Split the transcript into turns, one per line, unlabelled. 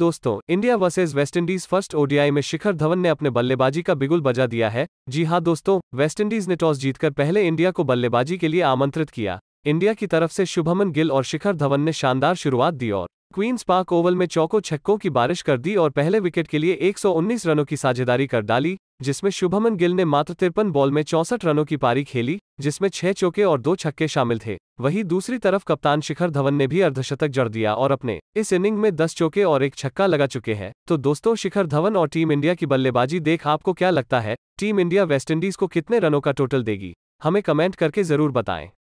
दोस्तों India versus West Indies first ODI में शिखर धवन ने अपने बल्लेबाजी का बिगुल बजा दिया है जी हां दोस्तों वेस्टइंडीज ने टॉस जीतकर पहले इंडिया को बल्लेबाजी के लिए आमंत्रित किया इंडिया की तरफ से शुभमन गिल और शिखर धवन ने शानदार शुरुआत दी और क्वींस पार्क ओवल में चौको छक्कों की बारिश कर दी और पहले विकेट के लिए एक रनों की साझेदारी कर डाली जिसमें शुभमन गिल ने मात्र तिरपन बॉल में चौसठ रनों की पारी खेली जिसमें छह चौके और दो छक्के शामिल थे वहीं दूसरी तरफ कप्तान शिखर धवन ने भी अर्धशतक जड़ दिया और अपने इस इनिंग में दस चौके और एक छक्का लगा चुके हैं तो दोस्तों शिखर धवन और टीम इंडिया की बल्लेबाजी देख आपको क्या लगता है टीम इंडिया वेस्टइंडीज को कितने रनों का टोटल देगी हमें कमेंट करके जरूर बताएं